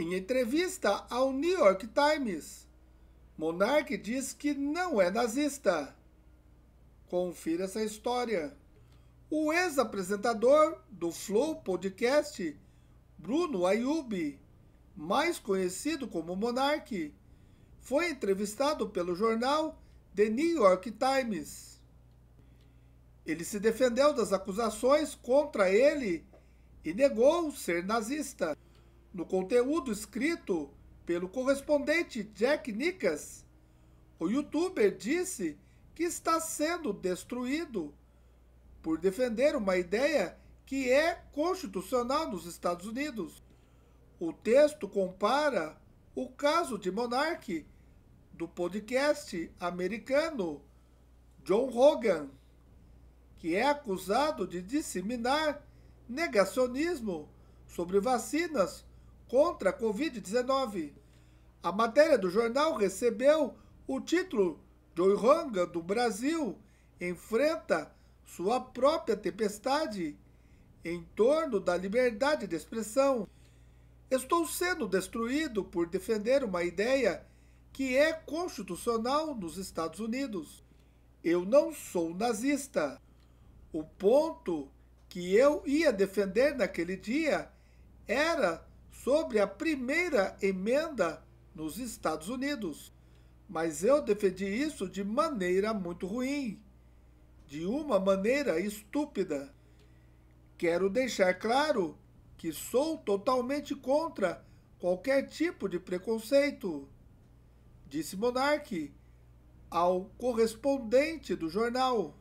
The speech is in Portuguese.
Em entrevista ao New York Times, Monark diz que não é nazista. Confira essa história. O ex-apresentador do Flow Podcast, Bruno Ayubi, mais conhecido como Monark, foi entrevistado pelo jornal The New York Times. Ele se defendeu das acusações contra ele e negou ser nazista no conteúdo escrito pelo correspondente Jack Nickas, o youtuber disse que está sendo destruído por defender uma ideia que é constitucional nos Estados Unidos. O texto compara o caso de Monark do podcast americano John Rogan, que é acusado de disseminar negacionismo sobre vacinas contra a Covid-19. A matéria do jornal recebeu o título Joyranga do Brasil enfrenta sua própria tempestade em torno da liberdade de expressão. Estou sendo destruído por defender uma ideia que é constitucional nos Estados Unidos. Eu não sou nazista. O ponto que eu ia defender naquele dia era sobre a primeira emenda nos Estados Unidos, mas eu defendi isso de maneira muito ruim, de uma maneira estúpida. Quero deixar claro que sou totalmente contra qualquer tipo de preconceito, disse Monarque ao correspondente do jornal.